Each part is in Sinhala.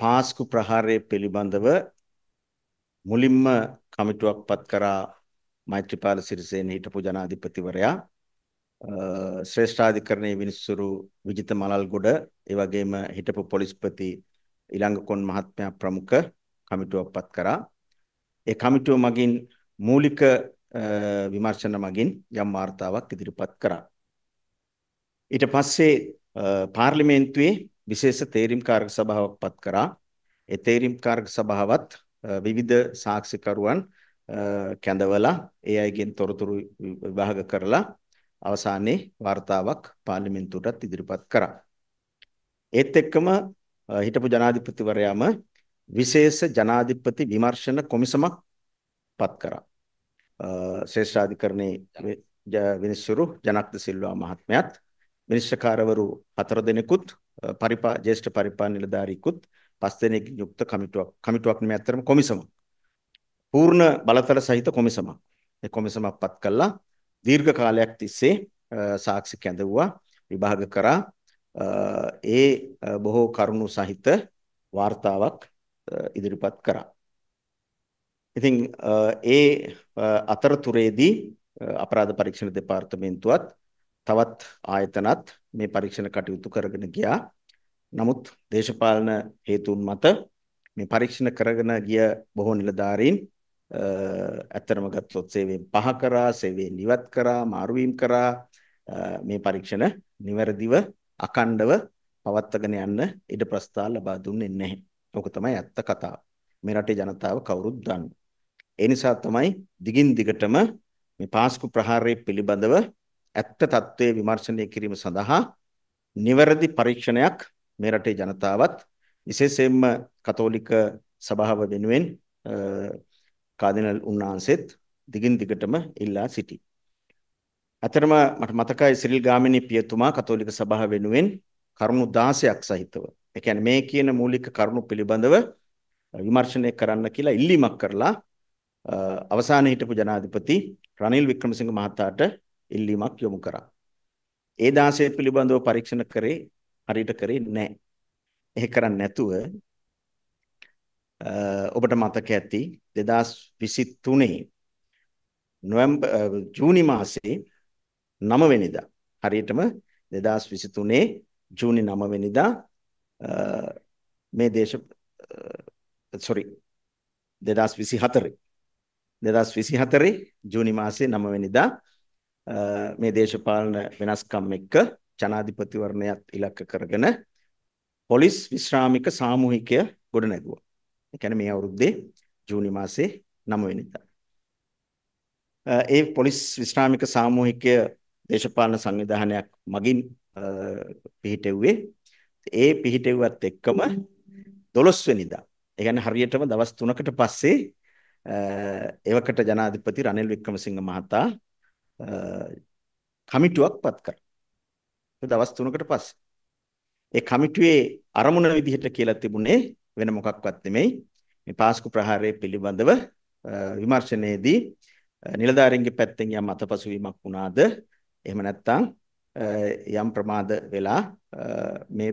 පාස්කු ප්‍රහාරය පිළිබඳව මුලින්ම කමිටුවක් පත් කරා මෛත්‍රීපාල සිරිසේන හිටපු ජනාධිපතිවරයා ශ්‍රේෂ්ඨාධිකරණයේ විනිසුරු විජිත මලල්ගොඩ ඒ වගේම හිටපු පොලිස්පති ඊළඟකොන් මහත්මයා ප්‍රමුඛ කමිටුවක් පත් කරා ඒ කමිටුව මගින් මූලික විමර්ශන මගින් යම් වාර්තාවක් ඉදිරිපත් කරා ඊට පස්සේ පාර්ලිමේන්තුවේ විශේෂ තේරීම්කාරක සභාවක් පත් කරා. ඒ තේරීම්කාරක සභාවත් විවිධ සාක්ෂිකරුවන් කැඳවලා ඒ අයගෙන් තොරතුරු විභාග කරලා අවසානයේ වර්තාවක් පාර්ලිමේන්තුවටත් ඉදිරිපත් කරා. ඒත් එක්කම හිටපු ජනාධිපතිවරයාම විශේෂ ජනාධිපති විමර්ශන කොමිසමක් පත් කරා. ශේෂ්ඨාධිකරණයේ විනිශ්චයරු ජනක්ද සිල්වා මහත්මයාත් විනිශ්චයකාරවරු හතර දෙනෙකුත් පරිපා ජේෂ්ඨ පරිපාලන නිලධාරීකුත් පස් දෙනෙක් යුක්ත කමිටුවක් කමිටුවක් නෙමෙයි අත්‍තරම කොමිසමක්. පූර්ණ බලතල සහිත කොමිසමක්. මේ කොමිසමක් පත් කළා දීර්ඝ කාලයක් තිස්සේ සාක්ෂි කැඳවුවා විභාග කරා ඒ බොහෝ කරුණු සහිත වார்த்தාවක් ඉදිරිපත් කරා. ඉතින් ඒ අතරතුරේදී අපරාධ පරීක්ෂණ දෙපාර්තමේන්තුවත් තවත් ආයතනත් මේ පරීක්ෂණ කටයුතු කරගෙන ගියා. නමුත් දේශපාලන හේතුන් මත මේ පරීක්ෂණ කරගෙන ගිය බොහෝ නිලධාරීන් ඇත්තරම ගත්තොත් සේවයෙන් පහ කරා, සේවයෙන් ඉවත් කරා, මාරුවීම් කරා මේ පරීක්ෂණ නිවැරදිව අකණ්ඩව පවත්වාගෙන යන්න ඉඩ ප්‍රස්ථාන ලබා දුන්නේ නැහැ. ඕක තමයි ඇත්ත කතාව. මේ රටේ ජනතාව කවුරුත් දන්නේ. ඒ නිසා තමයි දිගින් දිගටම මේ පාස්කු ප්‍රහාරය පිළිබඳව ඇත්ත తත්වයේ විමර්ශනය කිරීම සඳහා නිවැරදි පරීක්ෂණයක් මේ රටේ ජනතාවත් විශේෂයෙන්ම කතෝලික සභාව වෙනුවෙන් කාදිනල් උන්වහන්සේත් දිගින් දිගටම ඉල්ලා සිටි. අතරම මට මතකයි සිරිල් ගාමිණී පියතුමා කතෝලික සභාව වෙනුවෙන් කරුණු 16ක් සහිතව ඒ කියන්නේ මේ කියන මූලික කරුණු පිළිබඳව විමර්ශනය කරන්න කියලා ඉල්ලීමක් කරලා අවසාන හිටපු ජනාධිපති රනිල් වික්‍රමසිංහ මහතාට ඉල්ලීමක් යොමු කරා. ඒ 16 පිළිබඳව පරීක්ෂණ කරේ හරියට කරේ නැහැ. එහෙ කරන්නේ නැතුව ඔබට මතක ඇති 2023 නොවැම්බර් ජූනි මාසේ 9 වෙනිදා හරියටම 2023 ජූනි 9 වෙනිදා මේ දේශ sorry 2024 2024 ජූනි මාසේ 9 වෙනිදා මේ දේශපාලන වෙනස්කම් එක්ක ජනාධිපතිවරණයත් ඉලක්ක කරගෙන පොලිස් විශ්‍රාමික සාමූහිකය ගොඩනැගුවා. ඒ කියන්නේ මේ අවුරුද්දේ ජූනි මාසේ 9 වෙනිදා. ඒ පොලිස් විශ්‍රාමික සාමූහිකය දේශපාලන සංවිධානයක් මගින් පිහිටෙව්වේ. ඒ පිහිටෙව්වත් එක්කම 12 වෙනිදා. ඒ කියන්නේ හරියටම දවස් 3කට පස්සේ එවකට ජනාධිපති රනිල් වික්‍රමසිංහ මහතා කමිටුවක් පත් කරා. දවස් 3කට පස්සේ ඒ කමිටුවේ අරමුණ විදිහට කියලා තිබුණේ වෙන මොකක්වත් නෙමෙයි මේ පාස්කු ප්‍රහාරය පිළිබඳව විමර්ශනයේදී නිලධාරීන්ගේ පැත්තෙන් යම් අතපසුවීමක් වුණාද එහෙම නැත්නම් යම් ප්‍රමාද වෙලා මේ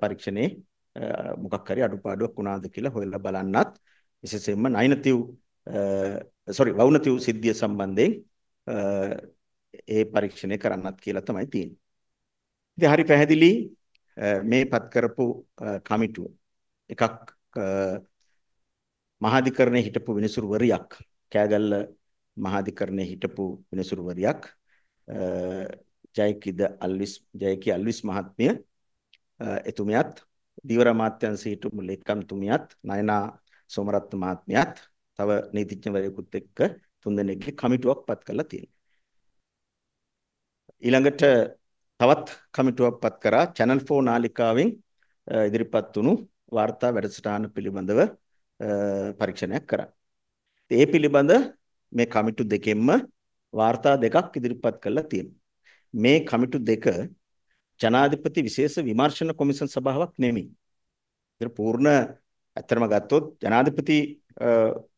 පරීක්ෂණේ මොකක් හරි අඩුපාඩුවක් වුණාද කියලා හොයලා බලන්නත් විශේෂයෙන්ම නයිනතිව් සෝරි වවුනතිව් සිද්ධිය සම්බන්ධයෙන් ඒ පරීක්ෂණය කරන්නත් කියලා තමයි තියෙන්නේ. ඉතින් හරි පැහැදිලි මේපත් කරපු කමිටුව එකක් මහාධිකරණයේ හිටපු විනිසුරුවරියක් කෑගල්ල මහාධිකරණයේ හිටපු විනිසුරුවරියක් ජයකිද අල්විස් ජයකි අල්විස් මහත්මිය එතුමියත් දීවර අමාත්‍යංශ හිටපු ලේකම්තුමියත් නයනා සෝමරත්න මහත්මියත් තව නීතිඥවරයෙකුත් එක්ක තුන්දෙනෙක්ගේ කමිටුවක් පත් කරලා තියෙනවා. ඊළඟට තවත් කමිටුවක් පත් කරා Channel 4 නාලිකාවෙන් ඉදිරිපත් වුණු වාර්තා වැඩසටහන පිළිබඳව පරීක්ෂණයක් කරා. ඒ පිළිබඳ මේ කමිටු දෙකෙන්ම වාර්තා දෙකක් ඉදිරිපත් කරලා තියෙනවා. මේ කමිටු දෙක ජනාධිපති විශේෂ විමර්ශන කොමිෂන් සභාවක් නෙමෙයි. ඒක පූර්ණ ඇත්තම ගත්තොත් ජනාධිපති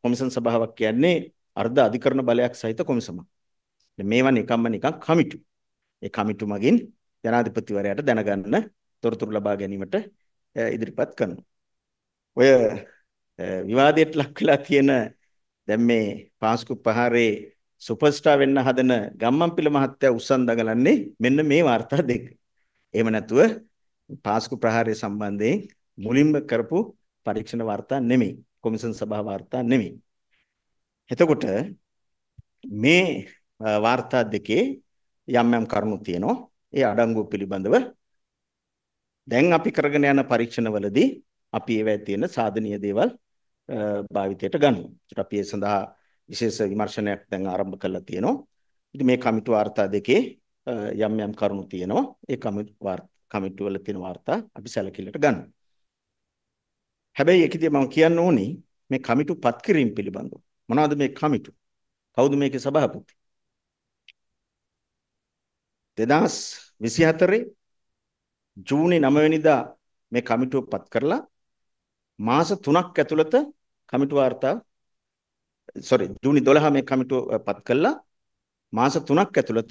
කොමිෂන් සභාවක් කියන්නේ අර්ධ අධිකරණ බලයක් සහිත කොමිසමක්. මේවා නිකම්ම නිකම් කමිටු. ඒ කමිටු මගින් ජනාධිපතිවරයාට දැනගන්න තොරතුරු ලබා ගැනීමට ඉදිරිපත් කරනවා. ඔය විවාදයට ලක් වෙලා තියෙන දැන් මේ පාස්කු පහරේ සුපර්ස්ටාර් වෙන්න හදන ගම්මන්පිල මහත්තයා උස්සන් දගලන්නේ මෙන්න මේ වාර්තා දෙක. එහෙම නැතුව පාස්කු ප්‍රහාරය සම්බන්ධයෙන් මුලින්ම කරපු පරීක්ෂණ වාර්තා නෙමෙයි. කොමිෂන් සභා වාර්තා නෙමෙයි. එතකොට මේ වාර්තා දෙකේ යම් යම් කරුණු තියෙනවා. ඒ අඩංගු පිළිබඳව දැන් අපි කරගෙන යන පරීක්ෂණවලදී අපි ඒවැය තියෙන සාධනීය දේවල් භාවිතයට ගන්නවා. ඒත් අපි ඒ සඳහා විශේෂ විමර්ශනයක් දැන් ආරම්භ කරලා තියෙනවා. ඉතින් මේ කමිටු වාර්තා දෙකේ යම් යම් කරුණු තියෙනවා. ඒ කමිටු කමිටු වල තියෙන වාර්තා අපි සැලකිල්ලට ගන්නවා. හැබැයි ඒකදී මම කියන්න ඕනේ මේ කමිටු පත් කිරීම පිළිබඳව. මොනවද මේ කමිටු? කවුද මේකේ සභාපති? 2024 ජූනි 9 වෙනිදා මේ කමිටුව පත් කරලා මාස 3ක් ඇතුළත කමිටුව වාර්තා sorry ජූනි 12 මේ කමිටුව පත් කළා මාස 3ක් ඇතුළත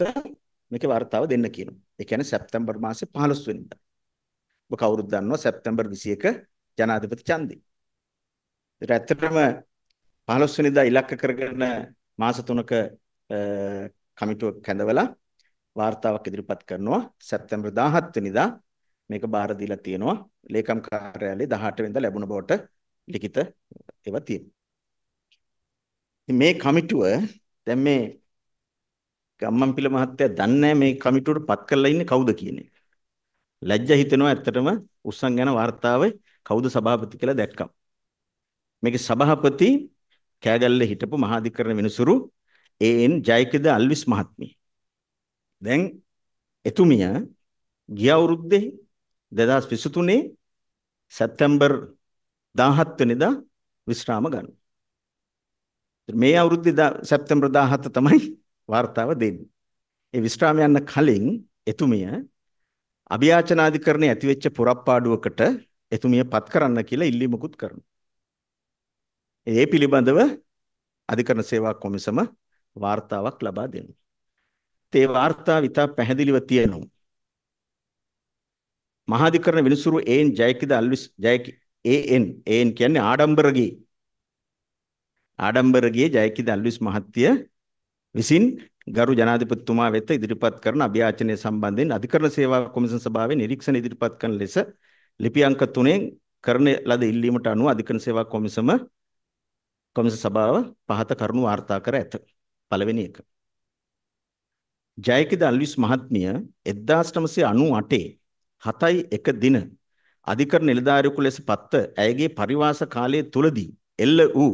මේකේ වර්තාව දෙන්න කියනවා. ඒ කියන්නේ සැප්තැම්බර් මාසේ 15 වෙනිදා. ඔබ කවුරුත් දන්නවා සැප්තැම්බර් 21 ජනාධිපති ඡන්දය. ඒත් ඇත්තටම 15 වෙනිදා ඉලක්ක කරගෙන මාස 3ක කමිටුවක් කැඳවලා වාර්තාවක් ඉදිරිපත් කරනවා සැප්තැම්බර් 17 වෙනිදා මේක බාර දීලා තියෙනවා ලේකම් කාර්යාලයේ 18 වෙනිදා ලැබුණ බවට ලිඛිත ඒවා තියෙනවා මේ කමිටුව දැන් මේ ගම්මන්පිල මහත්තයා දන්නේ මේ කමිටුවට පත් කරලා ඉන්නේ කවුද කියන එක ලැජ්ජ හිතෙනවා ඇත්තටම උස්සන් ගැන වාර්තාවේ කවුද සභාපති කියලා දැක්කම මේකේ සභාපති කෑගල්ලේ හිටපු මහාධිකරණ විනිසුරු ඒ.එන්. ජයකද අල්විස් මහත්මිය. දැන් එතුමිය ගිය අවුරුද්දේ 2023 සැප්තැම්බර් 17 වෙනිදා විශ්‍රාම ගන්නවා. මේ අවුරුද්දේ සැප්තැම්බර් 17 තමයි වார்த்தාව දෙන්නේ. ඒ විශ්‍රාම යන්න කලින් එතුමිය අභියාචනාධිකරණයේ ඇතිවෙච්ච පුරප්පාඩුවකට එතුමිය පත් කරන්න කියලා ඉල්ලීමකුත් කරනවා. ඒ පිළිබඳව අධිකරණ සේවා කොමිසම වාර්තාවක් ලබා දෙනවා. ඒ වාර්තාව ඉතා පැහැදිලිව තියෙනවා. මහාධිකරණ විනිසුරු ඒන් ජයකිද අල්විස් ජයකි ඒන් ඒන් කියන්නේ ආඩම්බරගේ ආඩම්බරගේ ජයකිද අල්විස් මහත්තය විසින් ගරු ජනාධිපතිතුමා වෙත ඉදිරිපත් කරන අභියාචනය සම්බන්ධයෙන් අධිකරණ සේවා කොමිසම් සභාවේ නිරීක්ෂණ ඉදිරිපත් කරන ලෙස ලිපි අංක 3 කරන ලද ඉල්ලීමට අනුව අධිකරණ සේවා කොමිසම කොමිස සභාව පහත කරුණු වාර්තා කර ඇත. පළවෙනි එක. ජයකිද අල්විස් මහත්මිය 1998 7යි 1 දින අධිකරණ නිලධාරියෙකු ලෙස පත්ව ඇයගේ පරිවාස කාලය තුලදී එල්ල වූ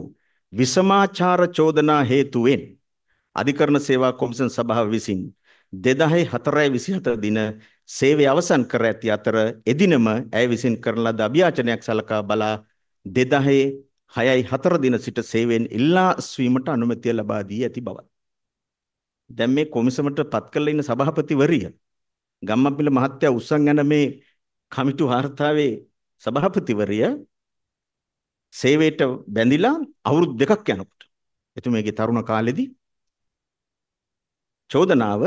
විසමාචාර චෝදනා හේතුවෙන් අධිකරණ සේවා කොමිසම් සභාව විසින් 2004-27 දින සේවය අවසන් කර ඇති අතර එදිනම ඇය විසින් කරන ලද අභියාචනයක් සලකා බලා 2000 6යි 4 දින සිට සේවයෙන් ඉල්ලා ස්වීමට අනුමැතිය ලබා දී ඇති බවත්. දැන් මේ කොමිසමට පත් කරලා ඉන්න සභාපතිවරිය ගම්මපිල මහත්තයා උස්සන් යන මේ කමිටු වාර්තාවේ සභාපතිවරිය සේවයට බැඳිලා අවුරුදු දෙකක් යනකොට එතුමියගේ තරුණ කාලෙදී චෝදනාව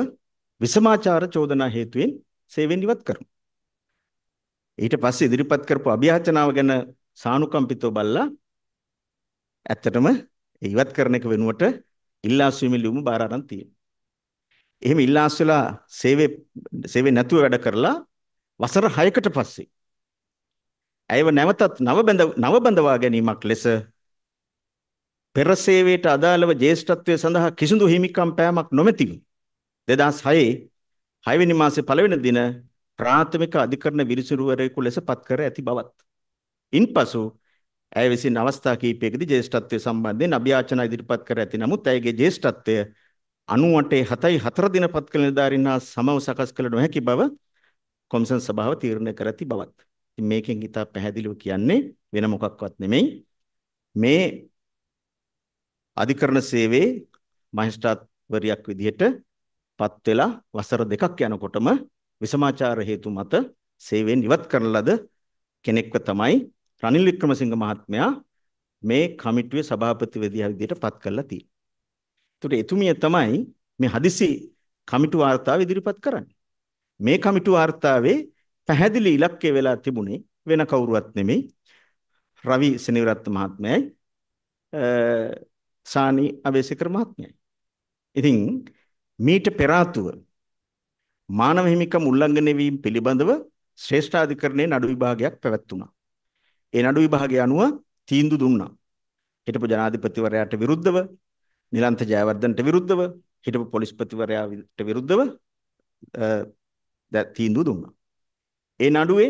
විසමාචාර චෝදනා හේතුවෙන් සේවෙන් ඉවත් කරමු. ඊට පස්සේ ඉදිරිපත් කරපු අභියාචනාව ගැන සානුකම්පිතව බල්ලා ඇත්තටම ඉවත් කරන එක වෙනුවට ඉල්ලාසුවීමේ ලියුම බාර අරන් තියෙනවා. එහෙම ඉල්ලාසුලා සේවයේ සේවයේ නැතුව වැඩ කරලා වසර 6කට පස්සේ ඇයව නැවතත් නව බඳ නව බඳවා ගැනීමක් ලෙස පෙර සේවයට අදාළව ජේෂ්ඨත්වයේ සඳහා කිසිදු හිමිකම් පෑමක් නොමැතිව 2006 6 වෙනි මාසේ පළවෙනි දින ප්‍රාථමික අධිකරණ විනිසුරුවරයෙකු ලෙස පත් කර ඇති බවත් ඉන්පසු ඇය විසින් අවස්ථා කිහිපයකදී ජේෂ්ඨත්වය සම්බන්ධයෙන් අභියාචන ඉදිරිපත් කර ඇති නමුත් ඇයගේ ජේෂ්ඨත්වය 98.74 දින පත්කල නිලධාරීන් හා සමව සකස් කළ නොහැකි බව කොමිසම් සභාව තීරණය කර ඇති බවත්. ඉතින් මේකෙන් ඉතා පැහැදිලිව කියන්නේ වෙන මොකක්වත් නෙමෙයි මේ අධිකරණ සේවයේ මහේස්ත්‍රාත්වරියක් විදිහට පත් වෙලා වසර දෙකක් යනකොටම විසමාචාර හේතු මත සේවයෙන් ඉවත් කරන ලද කෙනෙක්ව තමයි රනිල් වික්‍රමසිංහ මහත්මයා මේ කමිටුවේ සභාපතිවරයා විදිහට පත් කරලා තියෙනවා. ඒතට එතුමිය තමයි මේ හදිසි කමිටු වාර්තාව ඉදිරිපත් කරන්නේ. මේ කමිටු වාර්තාවේ පැහැදිලි ඉලක්කය වෙලා තිබුණේ වෙන කවුරුවත් නෙමෙයි රවි සෙනවිරත් මහත්මයයි සානි අවේසේකර මහත්මයයි. ඉතින් මීට පෙර ආතුව මානව හිමිකම් උල්ලංඝනය වීම පිළිබඳව ශ්‍රේෂ්ඨාධිකරණයේ නඩු විභාගයක් පැවැත්වුණා. ඒ නඩු විභාගය අනුව තීන්දුව දුන්නා. හිටපු ජනාධිපතිවරයාට විරුද්ධව, නිලන්ත ජයවර්ධනට විරුද්ධව, හිටපු පොලිස්පතිවරයාට විරුද්ධව තීන්දුව දුන්නා. ඒ නඩුවේ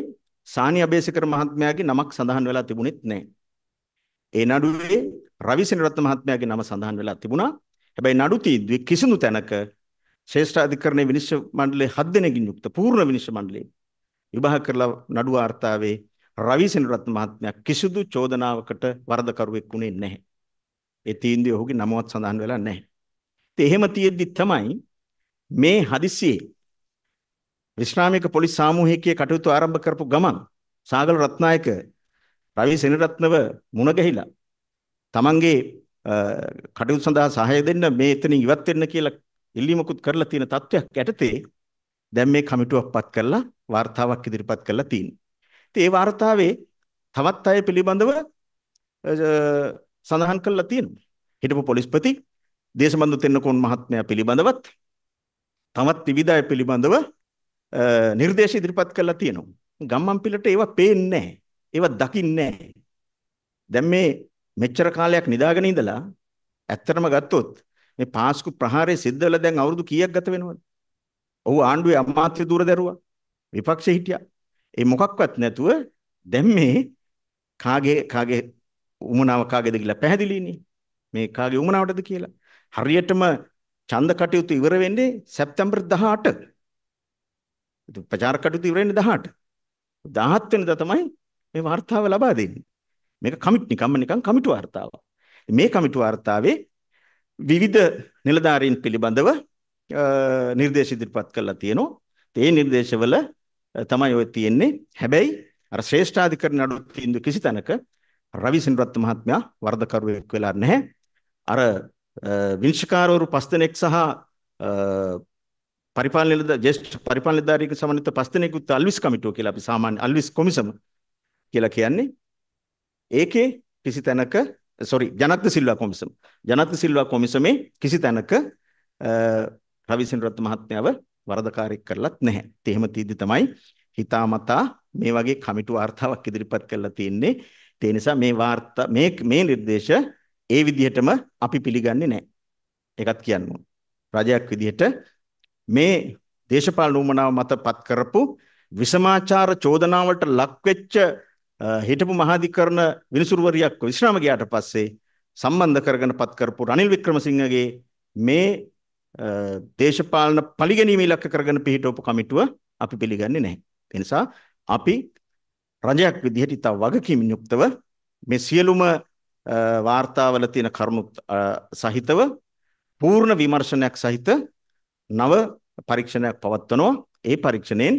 සානි අබේසකර මහත්මයාගේ නමක් සඳහන් වෙලා තිබුණෙත් නැහැ. ඒ නඩුවේ රවිසෙනරත්න මහත්මයාගේ නම සඳහන් වෙලා තිබුණා. හැබැයි නඩු තීන්දුවේ කිසිදු තැනක ශ්‍රේෂ්ඨ අධිකරණයේ විනිශ්චය මණ්ඩලයේ 7 දෙනෙකින් යුක්ත පූර්ණ විනිශ්චය මණ්ඩලයේ විභාග කරලා නඩුව වාර්තාවේ රවි සෙනරත්න මහත්මයා කිසිදු චෝදනාවකට වරදකරුවෙක් වුණේ නැහැ. ඒ තීන්දුවේ ඔහුගේ නමවත් සඳහන් වෙලා නැහැ. ඉතින් එහෙම තියෙද්දි තමයි මේ හදිසියේ විශ්‍රාමික පොලිස් සාමූහිකයේ කටයුතු ආරම්භ කරපු ගමන් සාගල රත්නායක රවි සෙනරත්නව මුණ ගැහිලා තමන්ගේ කටයුතු සඳහා සහාය දෙන්න මේ එතනින් ඉවත් වෙන්න කියලා ඉල්ලීමකුත් කරලා තියෙන තත්වයක් යටතේ දැන් මේ කමිටුවක්පත් කරලා වார்த்தාවක් ඉදිරිපත් කරලා තියෙනවා. ඒ වார்த்தාවේ තවත් අය පිළිබඳව සඳහන් කරලා තියෙනවා. හිටපු පොලිස්පති දේශබන්දු තෙන්නකෝන් මහත්මයා පිළිබඳවත් තවත් විවිධ අය පිළිබඳව නිර්දේශ ඉදිරිපත් කරලා තියෙනවා. ගම්මන්පිලට ඒවා පේන්නේ නැහැ. ඒවා දකින්නේ නැහැ. දැන් මේ මෙච්චර කාලයක් නිදාගෙන ඉඳලා ඇත්තටම ගත්තොත් මේ පාස්කු ප්‍රහාරයේ සිද්ධ වෙලා දැන් අවුරුදු කීයක් ගත වෙනවද? ඔහු ආණ්ඩුවේ අමාත්‍ය දූර දැරුවා. විපක්ෂේ හිටියා. ඒ මොකක්වත් නැතුව දැන් මේ කාගේ කාගේ උමනාව කාගේද කියලා පැහැදිලිනේ. මේ කාගේ උමනාවටද කියලා. හරියටම ඡන්ද කටයුතු ඉවර වෙන්නේ සැප්තැම්බර් 18. ඉතින් ප්‍රචාර කටයුතු ඉවර වෙන්නේ 18. 17 වෙනිදා තමයි මේ වார்த்தාව ලබා දෙන්නේ. මේක කමිට් නිකම්ම නිකම් කමිටු වார்த்தාවක්. මේ කමිටු වார்த்தාවේ විවිධ නිලධාරීන් පිළිබඳව නිර්දේශ ඉදිරිපත් කරලා තියෙනවා. ඒ නිර්දේශවල තමයි ඔය තියෙන්නේ. හැබැයි අර ශ්‍රේෂ්ඨාධිකරණ නඩු තීන්දුව කිසි තැනක රවි සෙන්රත් මහත්මයා වරදකරුවෙක් වෙලා නැහැ. අර විනිශ්චකාරවරු පස් දෙනෙක් සහ පරිපාලන ජ්‍යෙෂ්ඨ පරිපාලන නිලධාරීක සමන්විත පස් දෙනෙකුත් අල්විස් කමිටුව කියලා අපි සාමාන්‍ය අල්විස් කොමිසම කියලා කියන්නේ. ඒකේ කිසි තැනක සොරි ජනත්ව සිල්වා කොමිසම ජනත්ව සිල්වා කොමිසමේ කිසි තැනක රවි සෙන්රත් මහත්මයාව වරදකාරයෙක් කරලත් නැහැ. ඒත් එහෙම තියදී තමයි හිතාමතා මේ වගේ කමිටු වார்த்தාවක් ඉදිරිපත් කරලා තියෙන්නේ. ඒ නිසා මේ වාර්තා මේ මේ නිර්දේශ ඒ විදිහටම අපි පිළිගන්නේ නැහැ. ඒකත් කියන්න ඕන. රජයක් විදිහට මේ දේශපාලන උමනාව මතපත් කරපු විසමාචාර චෝදනාවලට ලක්වෙච්ච හිටපු මහාධිකරණ විනිසුරුවරියක් විශ්‍රාම ගියාට පස්සේ සම්බන්ධ කරගෙන පත් කරපු රනිල් වික්‍රමසිංහගේ මේ දේශපාලන පරිගැනීම ඉලක්ක කරගෙන පිහිටවපු කමිටුව අපි පිළිගන්නේ නැහැ. ඒ නිසා අපි රජයක් විදිහට ඉතා වගකීම් යුක්තව මේ සියලුම වාර්තාවල තියෙන කරුණු සහිතව පූර්ණ විමර්ශනයක් සහිත නව පරීක්ෂණයක් පවත්වනවා. ඒ පරීක්ෂණයෙන්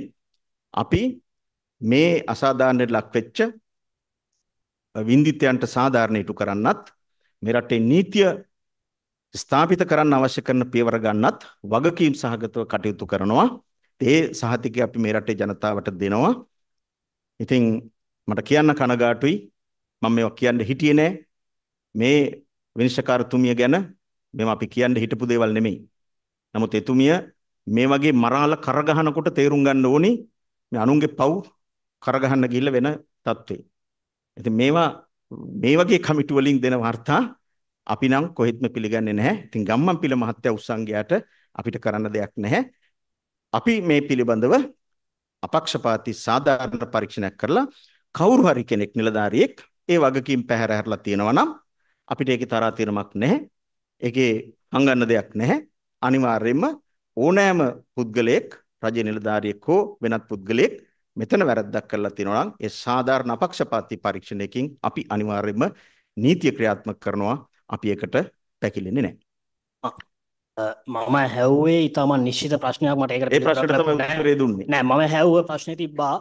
අපි මේ අසාධාරණයට ලක්වෙච්ච වින්දිතයන්ට සාධාරණ ඉටු කරන්නත් මේ රටේ නීතිය ස්ථාපිත කරන්න අවශ්‍ය කරන පියවර ගන්නත් වගකීම් සහගතව කටයුතු කරනවා. ඒ සහතිකය අපි මේ රටේ ජනතාවට දෙනවා. ඉතින් මට කියන්න කනගාටුයි මම මේවා කියන්න හිටියේ නෑ. මේ විනිශ්චයකාරතුමිය ගැන මෙම අපි කියන්න හිටපු දේවල් නෙමෙයි. නමුත් එතුමිය මේ වගේ මරාල කරගහනකොට තේරුම් ගන්න ඕනි මේ අනුන්ගේ පව් කරගහන්න ගිහිල්ලා වෙන තත්ත්වේ. ඉතින් මේවා මේ වගේ කමිටු වලින් දෙන වර්තා අපි නම් කොහෙත්ම පිළිගන්නේ නැහැ. ඉතින් ගම්මන්පිල මහත්තයා උස්සංගයාට අපිට කරන්න දෙයක් නැහැ. අපි මේ පිළිබඳව අපක්ෂපාතී සාධාරණ පරීක්ෂණයක් කරලා කවුරු හරි කෙනෙක් නිලධාරියෙක් ඒ වගකීම් පැහැර හැරලා තියෙනවා නම් අපිට ඒකේ තරහ తీරමක් නැහැ. ඒකේ හංගන්න දෙයක් නැහැ. අනිවාර්යයෙන්ම ඕනෑම පුද්ගලයෙක් රජ නිලධාරියෙක් හෝ වෙනත් පුද්ගලයෙක් මෙතන වැරද්දක් කරලා තියෙනවා නම් ඒ සාධාරණ අපක්ෂපාතී පරීක්ෂණයකින් අපි අනිවාර්යයෙන්ම නීතිය ක්‍රියාත්මක කරනවා අපි එකට පැකිලෙන්නේ නැහැ. මම හැව්වේ ඊටම නිශ්චිත ප්‍රශ්නයක් මට ඒකට ඒ ප්‍රශ්නට තමයි උත්තරේ දුන්නේ. නෑ මම හැව්ව ප්‍රශ්නේ තිබ්බා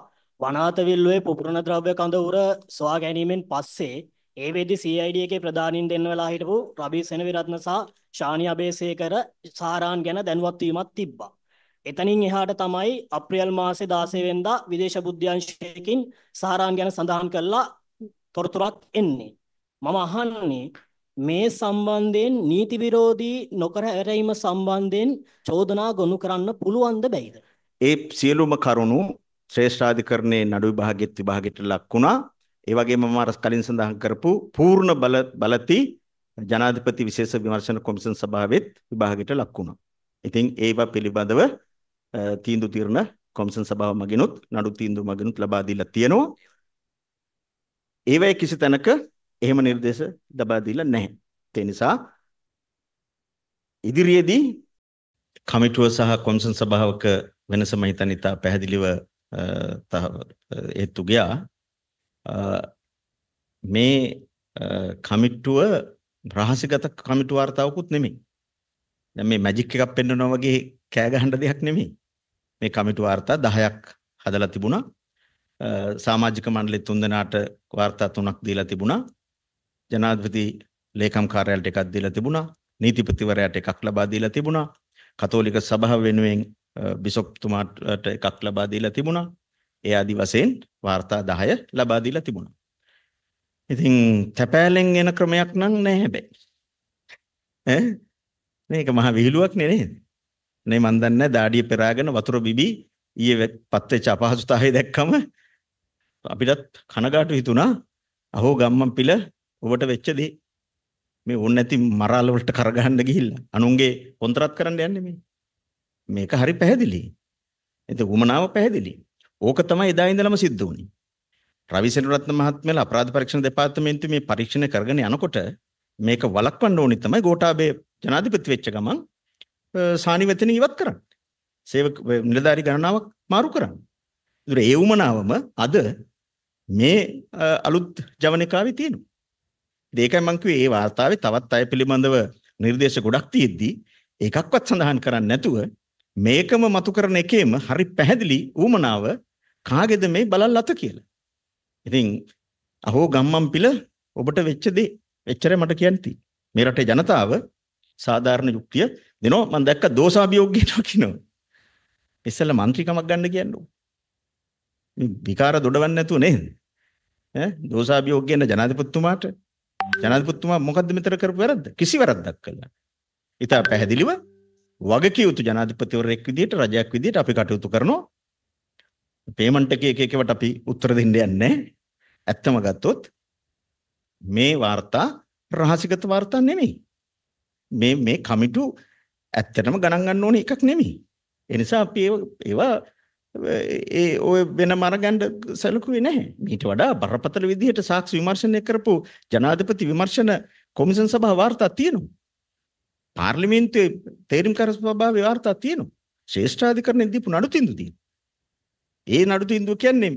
වනාත විල්ලුවේ පුපුරන ද්‍රව්‍ය කඳ උර සොයා ගැනීමෙන් පස්සේ ඒ වෙද්දි CID එකේ ප්‍රධානින් දෙන්න වෙලා හිටපු රබී සෙනවිරත්න සහ ශානි අබේසේකර සාරාන් ගැන දැනුවත් වීමක් තිබ්බා. එතනින් එහාට තමයි අප්‍රේල් මාසේ 16 වෙනිදා විදේශ බුද්ධ්‍යංශයකින් සහරාන් ගැන සඳහන් කරලා තොරතුරක් එන්නේ. මම අහන්නේ මේ සම්බන්ධයෙන් නීති විරෝධී නොකර හැරීම සම්බන්ධයෙන් චෝදනා ගොනු කරන්න පුළුවන්ද බැයිද? ඒ සියලුම කරුණු ශ්‍රේෂ්ඨාධිකරණයේ නඩු විභාගෙත් විභාගෙට ලක් වුණා. ඒ වගේම මම අර කලින් සඳහන් කරපු පූර්ණ බල බලති ජනාධිපති විශේෂ විමර්ශන කොමිෂන් සභාවෙත් විභාගෙට ලක් වුණා. ඉතින් ඒවා පිළිබඳව තීන්දුව తీරන කොමිෂන් සභාව මගිනුත් නඩු තීන්දුව මගිනුත් ලබා දීලා තියෙනවා. ඒවයේ කිසි තැනක එහෙම නිර්දේශ ලබා දීලා නැහැ. ඒ නිසා ඉදිරියේදී කමිටුව සහ කොන්සන් සභාවක වෙනස මම හිතන්නේ ඉතා පැහැදිලිව ඒත්තු ගියා. මේ කමිටුව රහසිගත කමිටු වார்த்தාවකුත් නෙමෙයි. දැන් මේ මැජික් එකක් පෙන්වනවා වගේ කෑ ගහන දෙයක් නෙමෙයි. මේ කමිටු වார்த்தා 10ක් හදලා තිබුණා. සමාජික මණ්ඩලෙ තුන්දෙනාට වාර්තා තුනක් දීලා තිබුණා. ජනාධිපති ලේකම් කාර්යාලයට එකක් දීලා තිබුණා නීතිපතිවරයාට එකක් ලබා දීලා තිබුණා කතෝලික සභාව වෙනුවෙන් බිසොප්තුමාට එකක් ලබා දීලා තිබුණා ඒ ආදි වශයෙන් වාර්තා 10 ලබා දීලා තිබුණා ඉතින් තැපෑලෙන් එන ක්‍රමයක් නම් නැහැ හැබැයි ඈ මේක මහ විහිළුවක් නේ නේද නේ මන් දන්නේ දාඩිය පෙරාගෙන වතුර බිබී ඊයේ පත් වෙච්ච අපහසුතාවය දැක්කම අපිටත් කනගාටු හිතුණා අහෝ ගම්මන් පිළ ඔබට වෙච්ච දේ මේ ඕන නැති මරාල වලට කරගහන්න ගිහිල්ලා අනුන්ගේ කොන්ත්‍රාත් කරන්න යන්නේ මේ. මේක හරි පැහැදිලි. එතකොට උමනාව පැහැදිලි. ඕක තමයි එදා ඉඳලම සිද්ධ වුනේ. රවි සෙනරත්න මහත්මයාලා අපරාධ පරීක්ෂණ දෙපාර්තමේන්තුවේ මේ පරීක්ෂණ කරගෙන යනකොට මේක වළක්වන්න ඕනි තමයි ගෝඨාභය ජනාධිපති වෙච්ච ගමන් සානිවැතන ඉවත් කරන්න. සේවක නිලධාරි ගණනාවක් මාරු කරන්න. ඒ උමනාවම අද මේ අලුත් ජවනිකාවේ තියෙනවා. ඒකයි මං කිව්වේ මේ වார்த்தාවේ තවත් අය පිළිබඳව නිර්දේශ ගොඩක් තියෙද්දි ඒකක්වත් සඳහන් කරන්නේ නැතුව මේකම මතු කරන එකේම හරි පැහැදිලි ඌමනාව කාගේද මේ බලල්ලත කියලා. ඉතින් අහෝ ගම්මන් පිළ ඔබට වෙච්ච දේ එච්චරයි මට කියන්න තියෙන්නේ. මේ රටේ ජනතාව සාධාරණ යුක්තිය දෙනවා මම දැක්ක දෝෂාභියෝග කියනවා කියනවා. ඉස්සෙල්ලා മന്ത്രിකමක් ගන්න කියන්නේ. විකාර දොඩවන්නේ නැතුව නේද? ඈ දෝෂාභියෝග කියන ජනාධිපතිතුමාට ජනාධිපතිතුමා මොකද්ද මෙතන කරපු වැරද්ද? කිසි වැරද්දක් කළා. ඉතා පැහැදිලිව වගකිය යුතු ජනාධිපතිවරයෙක් විදිහට රජයක් විදිහට අපි කටයුතු කරනවා. පේමන්ට් එකේ එක එකවට අපි උත්තර දෙන්න යන්නේ ඇත්තම ගත්තොත් මේ වාර්තා රහසිගත වාර්තා නෙමෙයි. මේ මේ කමිටු ඇත්තටම ගණන් ගන්න ඕනේ එකක් නෙමෙයි. ඒ නිසා අපි ඒවා ඒ ඔය වෙන මරගණ්ඩ සැලකුවේ නැහැ. මීට වඩා බරපතල විදිහට සාක්ෂි විමර්ශනය කරපු ජනාධිපති විමර්ශන කොමිෂන් සභාව වාර්තා තියෙනවා. පාර්ලිමේන්තුවේ තේරීම් කර සභාවේ වාර්තා තියෙනවා. ශ්‍රේෂ්ඨාධිකරණයෙන් දීපු නඩු තීන්දුව තියෙනවා. ඒ නඩු තීන්දුව කියන්නේ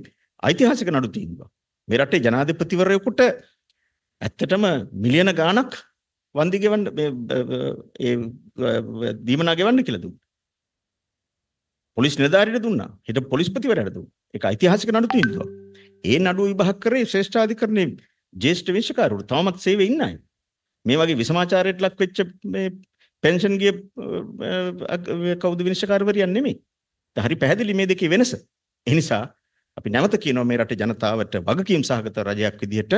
ඓතිහාසික නඩු තීන්දුවක්. මේ රටේ ජනාධිපතිවරයෙකුට ඇත්තටම මිලියන ගාණක් වන්දි ගෙවන්න මේ දීමනා ගෙවන්න කියලා දුන්නා. පොලිස් නිලධාරියට දුන්නා. හිට පොලිස්පතිවරයාට දුන්නා. ඒක ඓතිහාසික නඩු තීන්දුවක්. ඒ නඩුව විභාග කරේ ශ්‍රේෂ්ඨාධිකරණයේ ජ්‍යෙෂ්ඨ විනිශ්චයකරු තවමත් සේවයේ ඉන්නයි. මේ වගේ විසමාචාරයට ලක් වෙච්ච මේ පෙන්ෂන් ගිය කවුද විනිශ්චයකාරවරියක් නෙමෙයි. හරි පැහැදිලි මේ දෙකේ වෙනස. ඒ නිසා අපි නැවත කියනවා මේ රටේ ජනතාවට වගකීම් සහගත රජයක් විදිහට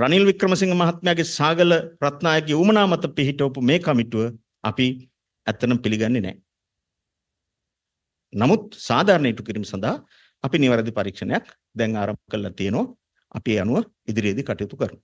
රනිල් වික්‍රමසිංහ මහත්මයාගේ සාගල රත්නායකගේ උමනා මත පිහිටවපු මේ කමිටුව අපි ඇත්තනම් පිළිගන්නේ නැහැ. නමුත් සාධාරණ ඉටු කිරීම සඳහා අපි නිවැරදි පරීක්ෂණයක් දැන් ආරම්භ කරලා තියෙනවා. අපි ඒ අනුව ඉදිරියේදී කටයුතු කරමු.